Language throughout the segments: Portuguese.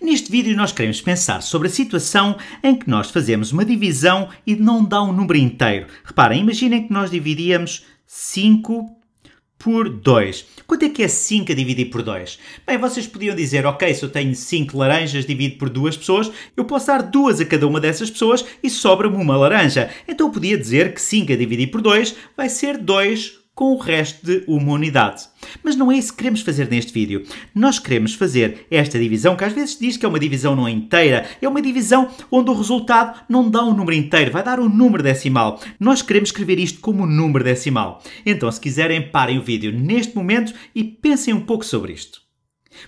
Neste vídeo nós queremos pensar sobre a situação em que nós fazemos uma divisão e não dá um número inteiro. Reparem, imaginem que nós dividíamos 5 por 2. Quanto é que é 5 a dividir por 2? Bem, vocês podiam dizer, ok, se eu tenho 5 laranjas, divido por 2 pessoas, eu posso dar 2 a cada uma dessas pessoas e sobra-me uma laranja. Então eu podia dizer que 5 a dividir por 2 vai ser 2 com o resto de uma unidade. Mas não é isso que queremos fazer neste vídeo. Nós queremos fazer esta divisão, que às vezes diz que é uma divisão não inteira, é uma divisão onde o resultado não dá um número inteiro, vai dar um número decimal. Nós queremos escrever isto como um número decimal. Então, se quiserem, parem o vídeo neste momento e pensem um pouco sobre isto.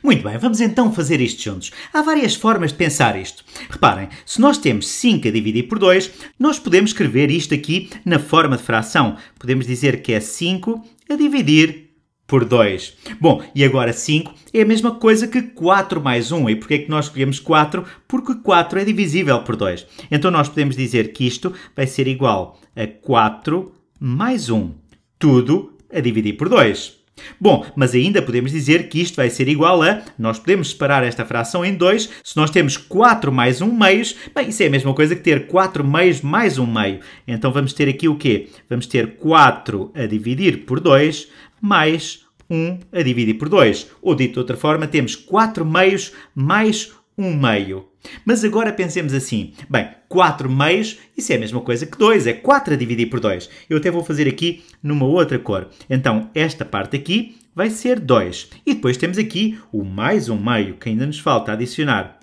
Muito bem, vamos então fazer isto juntos. Há várias formas de pensar isto. Reparem, se nós temos 5 a dividir por 2, nós podemos escrever isto aqui na forma de fração. Podemos dizer que é 5 a dividir por 2. Bom, e agora 5 é a mesma coisa que 4 mais 1. E porquê é que nós escolhemos 4? Porque 4 é divisível por 2. Então nós podemos dizer que isto vai ser igual a 4 mais 1. Tudo a dividir por 2. Bom, mas ainda podemos dizer que isto vai ser igual a. Nós podemos separar esta fração em 2. Se nós temos 4 mais 1 meio, bem, isso é a mesma coisa que ter 4 meios mais 1 meio. Então vamos ter aqui o quê? Vamos ter 4 a dividir por 2 mais 1 a dividir por 2. Ou dito de outra forma, temos 4 meios mais 1 um meio. Mas agora pensemos assim: bem, 4 meios, isso é a mesma coisa que 2, é 4 a dividir por 2. Eu até vou fazer aqui numa outra cor. Então, esta parte aqui vai ser 2. E depois temos aqui o mais um meio, que ainda nos falta adicionar.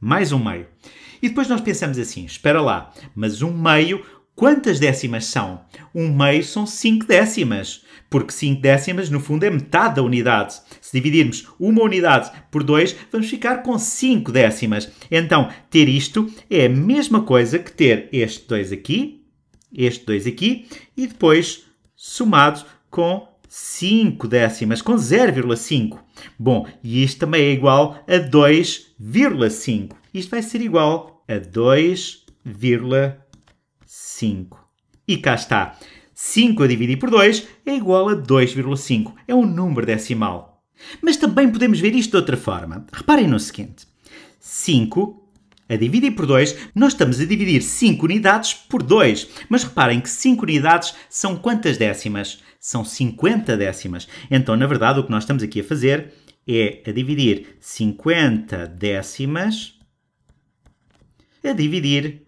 Mais um meio. E depois nós pensamos assim: espera lá, mas um meio, Quantas décimas são? Um meio são 5 décimas, porque 5 décimas no fundo é metade da unidade. Se dividirmos uma unidade por 2, vamos ficar com 5 décimas. Então, ter isto é a mesma coisa que ter este 2 aqui, este 2 aqui, e depois somado com 5 décimas, com 0,5. Bom, e isto também é igual a 2,5. Isto vai ser igual a 2,5. 5. E cá está. 5 a dividir por 2 é igual a 2,5. É um número decimal. Mas também podemos ver isto de outra forma. Reparem no seguinte. 5 a dividir por 2, nós estamos a dividir 5 unidades por 2. Mas reparem que 5 unidades são quantas décimas? São 50 décimas. Então, na verdade, o que nós estamos aqui a fazer é a dividir 50 décimas a dividir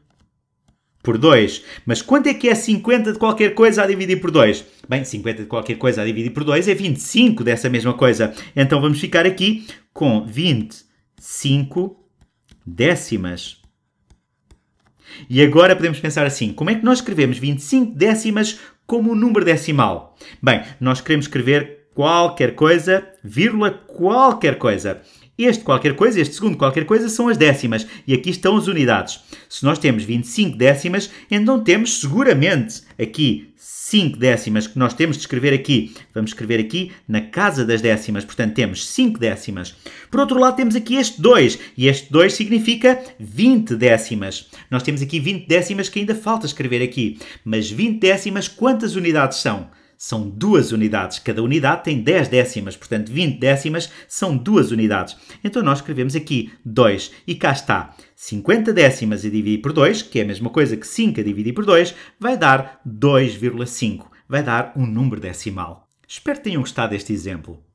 por 2. Mas quanto é que é 50 de qualquer coisa a dividir por 2? Bem, 50 de qualquer coisa a dividir por 2 é 25 dessa mesma coisa. Então vamos ficar aqui com 25 décimas. E agora podemos pensar assim: como é que nós escrevemos 25 décimas como um número decimal? Bem, nós queremos escrever qualquer coisa, vírgula qualquer coisa. Este qualquer coisa, este segundo qualquer coisa são as décimas e aqui estão as unidades. Se nós temos 25 décimas, então temos seguramente aqui 5 décimas que nós temos de escrever aqui. Vamos escrever aqui na casa das décimas, portanto temos 5 décimas. Por outro lado temos aqui este 2 e este 2 significa 20 décimas. Nós temos aqui 20 décimas que ainda falta escrever aqui, mas 20 décimas quantas unidades são? são duas unidades. Cada unidade tem 10 décimas, portanto 20 décimas são duas unidades. Então nós escrevemos aqui 2 e cá está. 50 décimas a dividir por 2, que é a mesma coisa que 5 a dividir por 2, vai dar 2,5. Vai dar um número decimal. Espero que tenham gostado deste exemplo.